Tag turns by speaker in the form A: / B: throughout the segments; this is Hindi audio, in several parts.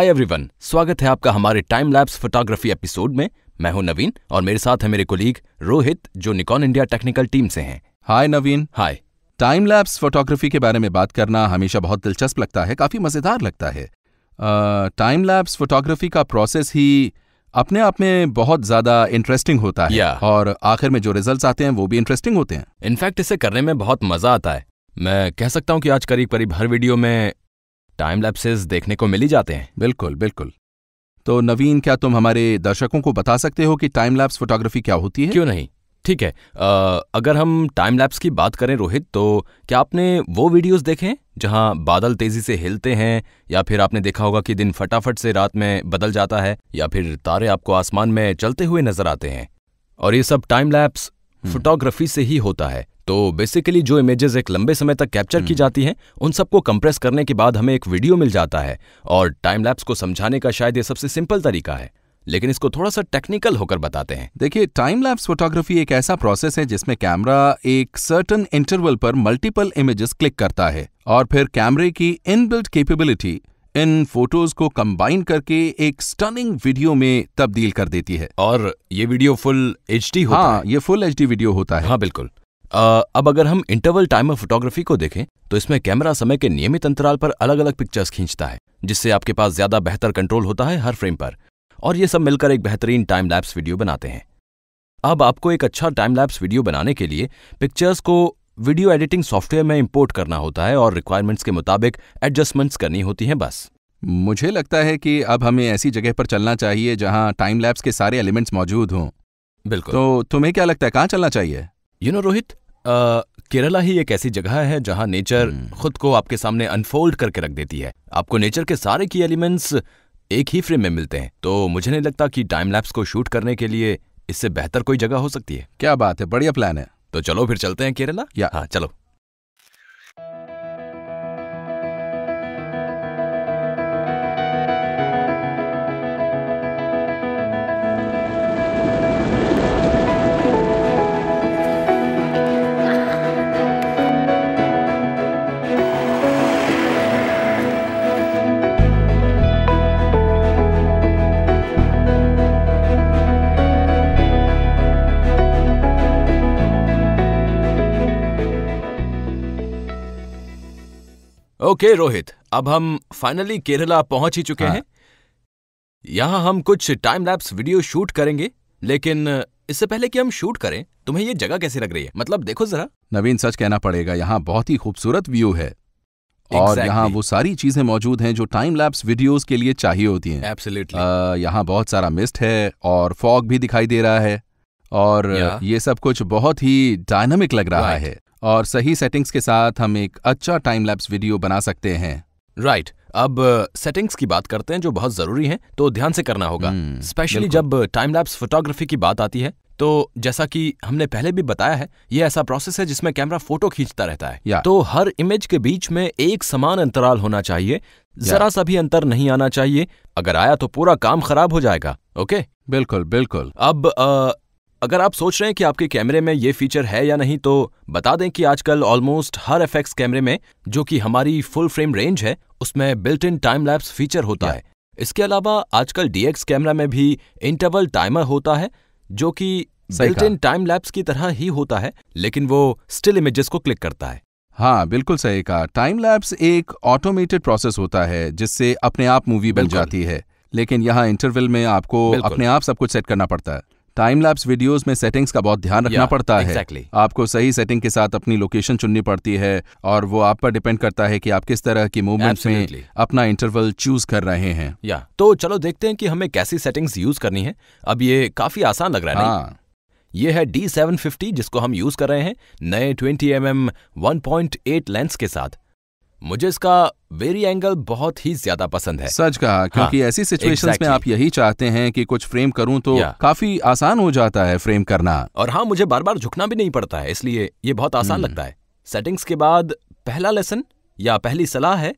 A: हाय एवरीवन स्वागत है आपका हमारे टाइम लैब्स फोटोग्राफी एपिसोड में मैं हूं नवीन और मेरे साथ है मेरे कोलीग रोहित जो निकॉन इंडिया टेक्निकल टीम से हैं hi Naveen hi time lapse photography के बारे में बात करना हमेशा बहुत दिलचस्प लगता है काफी मजेदार लगता है टाइम लैब्स फोटोग्राफी का प्रोसेस ही अपने आप में बहुत ज्यादा इंटरेस्टिंग होता है yeah. और आखिर में जो रिजल्ट्स आते हैं वो भी इंटरेस्टिंग होते हैं इनफैक्ट इसे करने में बहुत मजा आता है मैं कह सकता हूँ कि आज करीब करीब हर वीडियो में टाइम लैप्सेस देखने को मिल ही जाते हैं बिल्कुल बिल्कुल तो नवीन क्या तुम हमारे दर्शकों को बता सकते हो कि टाइम लैप्स फोटोग्राफी क्या होती है क्यों नहीं ठीक है आ, अगर हम टाइम लैप्स की बात करें रोहित तो क्या आपने वो वीडियोस देखे जहां बादल तेजी से हिलते हैं या फिर आपने देखा होगा कि दिन फटाफट से रात में बदल जाता है या फिर तारे आपको आसमान में चलते हुए नजर आते हैं और ये सब टाइम लैप्स हम्म। फोटोग्राफी से ही होता है तो बेसिकली जो इमेजेस एक लंबे समय तक कैप्चर की हम्म। जाती हैं उन सबको कंप्रेस करने के बाद हमें एक वीडियो मिल जाता है और टाइम लैप्स को समझाने का शायद ये सबसे सिंपल तरीका है लेकिन इसको थोड़ा सा टेक्निकल होकर बताते हैं देखिए टाइम लैप्स फोटोग्राफी एक ऐसा प्रोसेस है जिसमें कैमरा एक सर्टन इंटरवल पर मल्टीपल इमेजेस क्लिक करता है और फिर कैमरे की इनबिल्ट कैपेबिलिटी इन फोटोज को कंबाइन करके एक स्टनिंग वीडियो में तब्दील कर देती है और ये वीडियो फुल एच होता हाँ, है ये फुल एच वीडियो होता है हाँ बिल्कुल अब अगर हम इंटरवल टाइमर फोटोग्राफी को देखें तो इसमें कैमरा समय के नियमित अंतराल पर अलग अलग पिक्चर्स खींचता है जिससे आपके पास ज्यादा बेहतर कंट्रोल होता है हर फ्रेम पर और ये सब मिलकर एक बेहतरीन टाइम लैप्स वीडियो बनाते हैं अब आपको एक अच्छा टाइम लैप्स वीडियो बनाने के लिए पिक्चर्स को वीडियो एडिटिंग सॉफ्टवेयर में इंपोर्ट करना होता है और रिक्वायरमेंट्स के मुताबिक एडजस्टमेंट्स करनी होती हैं बस मुझे लगता है कि अब हमें ऐसी जगह पर चलना चाहिए जहां टाइम लैप्स के सारे एलिमेंट्स मौजूद हों बिल्कुल तो तुम्हें क्या लगता है कहाँ चलना चाहिए यू नो रोहित केरला ही एक ऐसी जगह है जहां नेचर हम्म। खुद को आपके सामने अनफोल्ड करके रख देती है आपको नेचर के सारे की एलिमेंट्स एक ही फ्रेम में मिलते हैं तो मुझे नहीं लगता कि टाइम लैप्स को शूट करने के लिए इससे बेहतर कोई जगह हो सकती है क्या बात है बढ़िया प्लान है तो चलो फिर चलते हैं केरला या हाँ चलो ओके रोहित अब हम फाइनली केरला पहुंच ही चुके हाँ। हैं यहाँ हम कुछ टाइम लैप्स वीडियो शूट करेंगे लेकिन इससे पहले कि हम शूट करें तुम्हें ये जगह कैसी लग रही है मतलब देखो जरा नवीन सच कहना पड़ेगा यहाँ बहुत ही खूबसूरत व्यू है exactly. और यहाँ वो सारी चीजें मौजूद हैं जो टाइम लैप्स वीडियोस के लिए चाहिए होती हैं एब्सोल्युटली यहाँ बहुत सारा मिस्ट है और फॉग भी दिखाई दे रहा है और yeah. ये सब कुछ बहुत ही डायनामिक लग रहा right. है और सही सेटिंग्स के साथ हम एक अच्छा टाइम लैप्स वीडियो बना सकते हैं राइट right. अब सेटिंग्स uh, की बात करते हैं जो बहुत ज़रूरी है तो ध्यान से करना होगा स्पेशली हम्म, जब टाइम लैप्स फोटोग्राफी की बात आती है तो जैसा कि हमने पहले भी बताया है ये ऐसा प्रोसेस है जिसमें कैमरा फोटो खींचता रहता है तो हर इमेज के बीच में एक समान अंतराल होना चाहिए जरा सा भी अंतर नहीं आना चाहिए अगर आया तो पूरा काम खराब हो जाएगा ओके बिल्कुल बिल्कुल अब आ, uh, अगर आप सोच रहे हैं कि आपके कैमरे में ये फीचर है या नहीं तो बता दें कि आजकल ऑलमोस्ट हर एफ कैमरे में जो कि हमारी फुल फ्रेम रेंज है उसमें built in time lapse feature होता है इसके अलावा आजकल डीएक्स कैमरा में भी इंटरवल टाइमर होता है जो कि बिल्ट इन टाइम लैप्स की तरह ही होता है लेकिन वो स्टिल इमेजेस को क्लिक करता है हाँ बिल्कुल सही कहा टाइम लैप्स एक ऑटोमेटेड प्रोसेस होता है जिससे अपने आप मूवी बन जाती है लेकिन यहाँ इंटरवल में आपको अपने आप सब कुछ सेट करना पड़ता है टाइम लैप्स वीडियोस में सेटिंग्स का बहुत ध्यान रखना yeah, पड़ता है आपको सही सेटिंग के साथ अपनी लोकेशन चुननी पड़ती है और वो आप पर डिपेंड करता है कि आप किस तरह की मूवमेंट में अपना इंटरवल चूज कर रहे हैं या yeah. तो चलो देखते हैं कि हमें कैसी सेटिंग्स यूज करनी है अब ये काफी आसान लग रहा है हाँ. ये है D750 जिसको हम यूज कर रहे हैं नए 20 mm 1.8 लेंस के साथ मुझे इसका वेरी एंगल बहुत ही ज्यादा पसंद है सच कहा हाँ, क्योंकि हाँ, ऐसी सिचुएशंस exactly. में आप यही चाहते हैं कि कुछ फ्रेम करूं तो yeah. काफी आसान हो जाता है फ्रेम करना और हाँ मुझे बार बार झुकना भी नहीं पड़ता है इसलिए ये बहुत आसान hmm. लगता है सेटिंग्स के बाद पहला लेसन या पहली सलाह है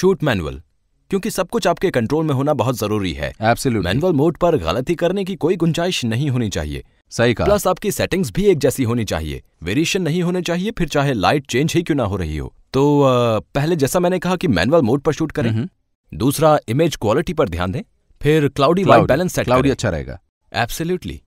A: शूट मैनुअल क्योंकि सब कुछ आपके कंट्रोल में होना बहुत जरूरी है मैनुअल मोड पर गलती करने की कोई गुंजाइश नहीं होनी चाहिए सही कहा प्लस आपकी सेटिंग्स भी एक जैसी होनी चाहिए वेरिएशन नहीं होने चाहिए फिर चाहे लाइट चेंज ही क्यों ना हो रही हो तो पहले जैसा मैंने कहा कि मैनुअल मोड पर शूट करें हम्म। दूसरा इमेज क्वालिटी पर ध्यान दें फिर cloudy white balance set cloudy अच्छा रहेगा एब्सोल्युटली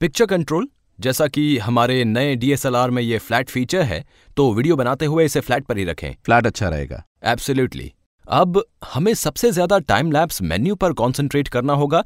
A: पिक्चर कंट्रोल जैसा कि हमारे नए डीएसएलआर में ये फ्लैट फीचर है तो वीडियो बनाते हुए इसे फ्लैट पर ही रखें फ्लैट अच्छा रहेगा एब्सोल्युटली अब हमें सबसे ज़्यादा टाइम लैप्स मेन्यू पर कंसंट्रेट करना होगा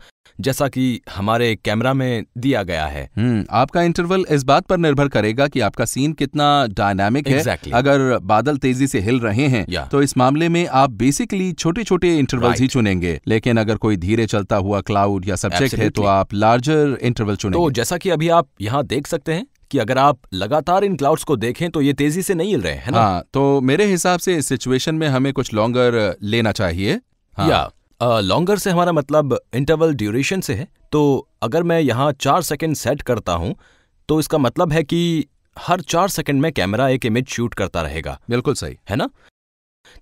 A: जैसा कि हमारे कैमरा में दिया गया है हम्म, आपका इंटरवल इस बात पर निर्भर करेगा कि आपका सीन कितना डायनामिक exactly. है अगर बादल तेजी से हिल रहे हैं yeah. तो इस मामले में आप बेसिकली छोटे छोटे इंटरवल right. ही चुनेंगे लेकिन अगर कोई धीरे चलता हुआ क्लाउड या सब्जेक्ट है तो आप लार्जर इंटरवल चुनेंगे तो जैसा कि अभी आप यहाँ देख सकते हैं कि अगर आप लगातार इन क्लाउड्स को देखें तो ये तेजी से नहीं हिल रहे हैं ना हाँ, तो मेरे हिसाब से इस सिचुएशन में हमें कुछ लॉन्गर लेना चाहिए हाँ. या लॉन्गर से हमारा मतलब इंटरवल ड्यूरेशन से है तो अगर मैं यहाँ चार सेकेंड सेट करता हूँ तो इसका मतलब है कि हर चार सेकेंड में कैमरा एक इमेज शूट करता रहेगा बिल्कुल सही है ना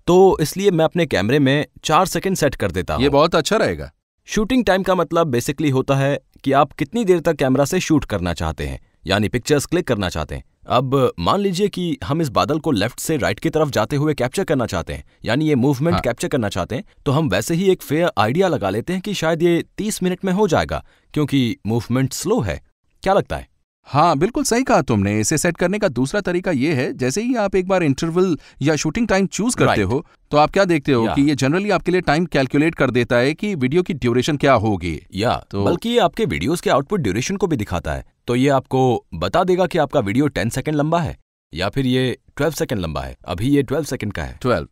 A: तो इसलिए मैं अपने कैमरे में चार सेकेंड सेट कर देता हूँ ये बहुत अच्छा रहेगा शूटिंग टाइम का मतलब बेसिकली होता है कि आप कितनी देर तक कैमरा से शूट करना चाहते हैं यानी पिक्चर्स क्लिक करना चाहते हैं अब मान लीजिए कि हम इस बादल को लेफ्ट से राइट की तरफ जाते हुए कैप्चर करना चाहते हैं यानी ये मूवमेंट हाँ। कैप्चर करना चाहते हैं तो हम वैसे ही एक फेयर आइडिया लगा लेते हैं कि शायद ये तीस मिनट में हो जाएगा क्योंकि मूवमेंट स्लो है क्या लगता है हाँ बिल्कुल सही कहा तुमने इसे सेट करने का दूसरा तरीका ये है जैसे ही आप एक बार इंटरवल या शूटिंग टाइम चूज करते हो तो आप क्या देखते हो कि ये जनरली आपके लिए टाइम कैलकुलेट कर देता है कि वीडियो की ड्यूरेशन क्या होगी या तो बल्कि ये आपके वीडियोस के आउटपुट ड्यूरेशन को भी दिखाता है तो ये आपको बता देगा कि आपका वीडियो टेन सेकेंड लंबा है या फिर ये ट्वेल्व सेकेंड लंबा है अभी ये ट्वेल्व सेकेंड का है ट्वेल्व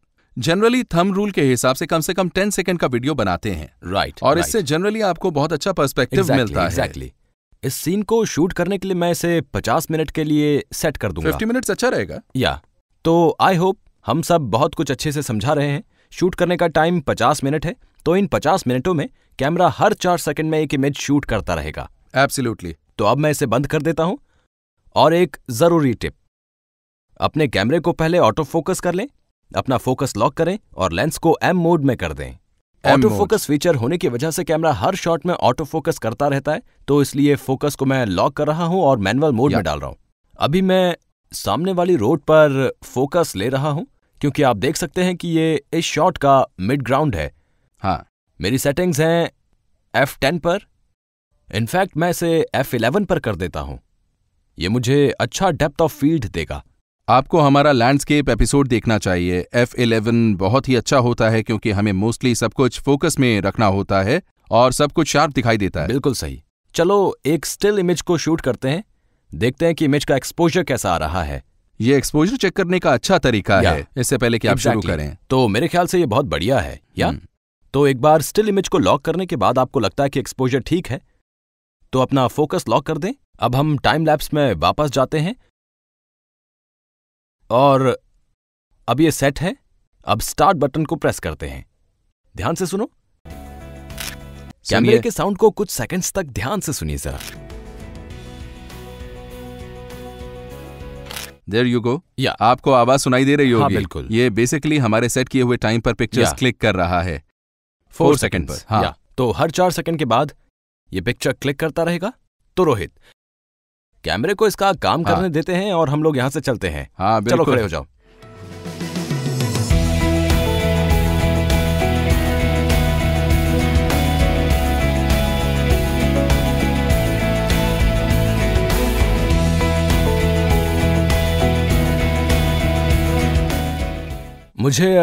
A: जनरली थम रूल के हिसाब से कम से कम टेन सेकंड का वीडियो बनाते हैं राइट right, और right. इससे जनरली आपको बहुत अच्छा पर्सपेक्टिव exactly, मिलता exactly. है एग्जैक्टली इस सीन को शूट करने के लिए मैं इसे पचास मिनट के लिए सेट कर दूंगा फिफ्टी मिनट्स अच्छा रहेगा या yeah. तो आई होप हम सब बहुत कुछ अच्छे से समझा रहे हैं शूट करने का टाइम पचास मिनट है तो इन पचास मिनटों में कैमरा हर चार सेकंड में एक इमेज शूट करता रहेगा एब्सोल्युटली तो अब मैं इसे बंद कर देता हूं और एक जरूरी टिप अपने कैमरे को पहले ऑटो फोकस कर लें अपना फोकस लॉक करें और लेंस को एम मोड में कर दें ऑटो फोकस फीचर होने की वजह से कैमरा हर शॉट में ऑटो फोकस करता रहता है तो इसलिए फोकस को मैं लॉक कर रहा हूं और मैनुअल मोड में डाल रहा हूं अभी मैं सामने वाली रोड पर फोकस ले रहा हूं क्योंकि आप देख सकते हैं कि ये इस शॉट का मिड ग्राउंड है हाँ मेरी सेटिंग्स हैं एफ टेन पर इनफैक्ट मैं इसे एफ इलेवन पर कर देता हूं ये मुझे अच्छा डेप्थ ऑफ फील्ड देगा आपको हमारा लैंडस्केप एपिसोड देखना चाहिए एफ इलेवन बहुत ही अच्छा होता है क्योंकि हमें मोस्टली सब कुछ फोकस में रखना होता है और सब कुछ शार्प दिखाई देता है बिल्कुल सही चलो एक स्टिल इमेज को शूट करते हैं देखते हैं कि इमेज का एक्सपोजर कैसा आ रहा है ये एक्सपोजर चेक करने का अच्छा तरीका है इससे पहले कि आप exactly. शुरू करें तो मेरे ख्याल से ये बहुत बढ़िया है या हम्म। तो एक बार स्टिल इमेज को लॉक करने के बाद आपको लगता है कि एक्सपोजर ठीक है तो अपना फोकस लॉक कर दें अब हम टाइम लैप्स में वापस जाते हैं और अब ये सेट है अब स्टार्ट बटन को प्रेस करते हैं ध्यान से सुनो कैमरे के साउंड को कुछ सेकंड्स तक ध्यान से सुनिए जरा देर यू गो या आपको आवाज सुनाई दे रही हाँ, होगी हाँ, बिल्कुल ये बेसिकली हमारे सेट किए हुए टाइम पर पिक्चर्स क्लिक कर रहा है
B: फोर सेकंड पर हाँ। या,
A: तो हर चार सेकंड के बाद ये पिक्चर क्लिक करता रहेगा तो रोहित कैमरे को इसका काम हाँ। करने देते हैं और हम लोग यहां से चलते हैं हाँ, चलो खड़े हो जाओ मुझे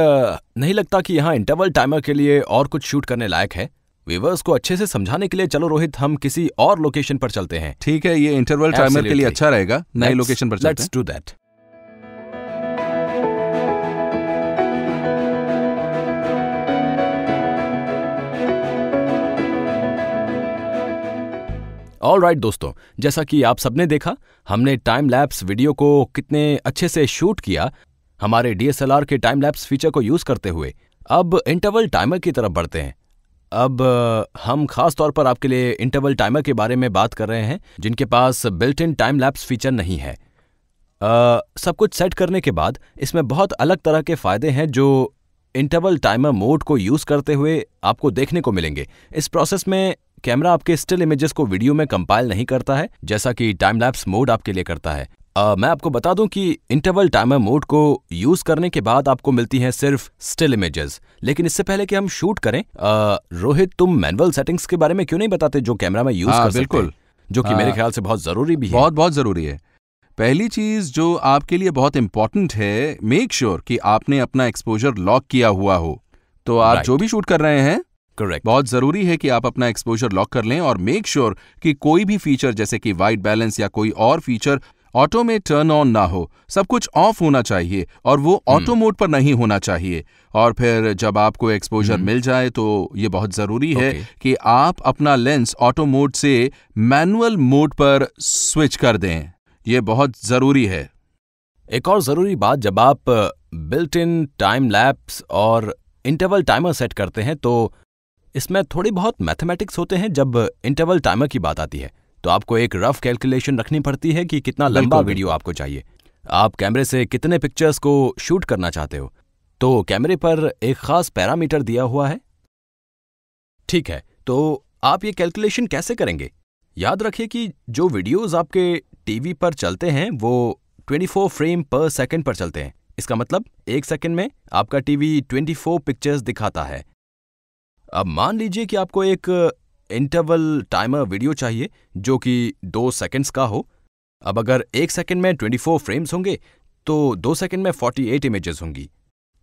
A: नहीं लगता कि यहां इंटरवल टाइमर के लिए और कुछ शूट करने लायक है व्यूवर्स को अच्छे से समझाने के लिए चलो रोहित हम किसी और लोकेशन पर चलते हैं ठीक है ये इंटरवल टाइमर के लिए अच्छा रहेगा नई लोकेशन पर चलते हैं do that all right right, दोस्तों जैसा कि आप सबने देखा हमने टाइम लैप्स वीडियो को कितने अच्छे से शूट किया हमारे डीएसएलआर के टाइम लैप्स फीचर को यूज करते हुए अब इंटरवल टाइमर की तरफ बढ़ते हैं अब हम खास तौर पर आपके लिए इंटरवल टाइमर के बारे में बात कर रहे हैं जिनके पास built in time lapse feature नहीं है आ, सब कुछ सेट करने के बाद इसमें बहुत अलग तरह के फ़ायदे हैं जो इंटरवल टाइमर मोड को यूज़ करते हुए आपको देखने को मिलेंगे इस प्रोसेस में कैमरा आपके स्टिल इमेजेस को वीडियो में कंपाइल नहीं करता है जैसा कि टाइम लैप्स मोड आपके लिए करता है आ, मैं आपको बता दूं कि इंटरवल टाइमर मोड को यूज करने के बाद आपको मिलती हैं सिर्फ स्टिल इमेजेस लेकिन इससे पहले कि हम शूट करें आ, रोहित तुम मैनुअल सेटिंग्स के बारे में क्यों नहीं बताते जो कैमरा में यूज हाँ, कर बिल्कुल जो कि मेरे हाँ। ख्याल से बहुत जरूरी भी है बहुत बहुत जरूरी है पहली चीज जो आपके लिए बहुत इंपॉर्टेंट है मेक श्योर sure कि आपने अपना एक्सपोजर लॉक किया हुआ हो तो आप right. जो भी शूट कर रहे हैं करेक्ट बहुत जरूरी है कि आप अपना एक्सपोजर लॉक कर लें और मेक श्योर sure कि कोई भी फीचर जैसे कि वाइट बैलेंस या कोई और फीचर ऑटो में टर्न ऑन ना हो सब कुछ ऑफ होना चाहिए और वो ऑटो हम्म। मोड पर नहीं होना चाहिए और फिर जब आपको एक्सपोजर हम्म। मिल जाए तो ये बहुत ज़रूरी है कि आप अपना लेंस ऑटो मोड से मैनुअल मोड पर स्विच कर दें ये बहुत ज़रूरी है एक और ज़रूरी बात जब आप बिल्ट इन टाइम लैप्स और इंटरवल टाइमर सेट करते हैं तो इसमें थोड़ी बहुत मैथमेटिक्स होते हैं जब इंटरवल टाइमर की बात आती है तो आपको एक रफ कैलकुलेशन रखनी पड़ती है कि कितना लंबा वीडियो आपको चाहिए आप कैमरे से कितने पिक्चर्स को शूट करना चाहते हो तो कैमरे पर एक खास पैरामीटर दिया हुआ है ठीक है तो आप ये कैलकुलेशन कैसे करेंगे याद रखिए कि जो वीडियोस आपके टीवी पर चलते हैं वो 24 फ्रेम पर सेकंड पर चलते हैं इसका मतलब एक सेकंड में आपका टीवी 24 पिक्चर्स दिखाता है अब मान लीजिए कि आपको एक इंटरवल टाइमर वीडियो चाहिए जो कि दो सेकेंड्स का हो अब अगर एक सेकेंड में 24 फ्रेम्स होंगे तो दो सेकेंड में 48 इमेजेस होंगी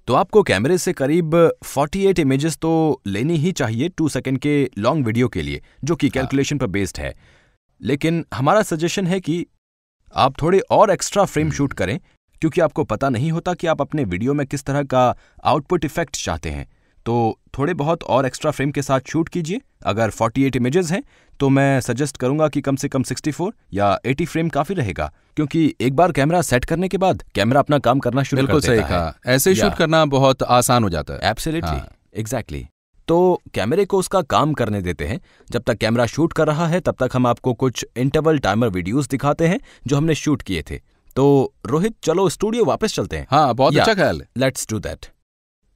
A: तो आपको कैमरे से करीब 48 इमेजेस तो लेनी ही चाहिए टू सेकेंड के लॉन्ग वीडियो के लिए जो कि कैलकुलेशन हाँ। पर बेस्ड है लेकिन हमारा सजेशन है कि आप थोड़े और एक्स्ट्रा फ्रेम शूट करें क्योंकि आपको पता नहीं होता कि आप अपने वीडियो में किस तरह का आउटपुट इफेक्ट चाहते हैं तो थोड़े बहुत और एक्स्ट्रा फ्रेम के साथ शूट कीजिए अगर 48 इमेजेस हैं तो मैं सजेस्ट करूंगा कि कम से कम 64 या 80 फ्रेम काफी रहेगा क्योंकि एक बार कैमरा सेट करने के बाद कैमरा अपना काम करना शुरू कर सही है ऐसे शूट करना बहुत आसान हो जाता है एब्सोल्युटली एग्जैक्टली हाँ। exactly. तो कैमरे को उसका काम करने देते हैं जब तक कैमरा शूट कर रहा है तब तक हम आपको कुछ इंटरवल टाइमर वीडियोस दिखाते हैं जो हमने शूट किए थे तो रोहित चलो स्टूडियो वापस चलते हैं हाँ बहुत अच्छा ख्याल लेट्स डू दैट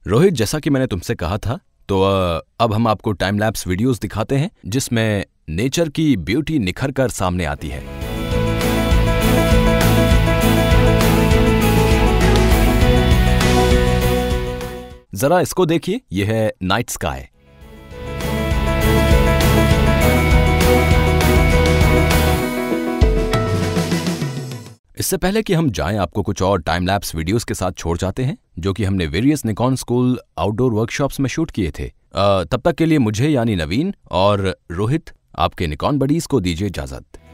A: रोहित जैसा कि मैंने तुमसे कहा था तो अब हम आपको टाइम लैप्स वीडियोस दिखाते हैं जिसमें नेचर की ब्यूटी निखर कर सामने आती है जरा इसको देखिए यह है नाइट स्काई इससे पहले कि हम जाएं आपको कुछ और टाइम लैप्स वीडियोस के साथ छोड़ जाते हैं जो कि हमने various Nikon school outdoor workshops में शूट किए थे आ, तब तक के लिए मुझे यानी नवीन और रोहित आपके निकॉन बडीज को दीजिए इजाजत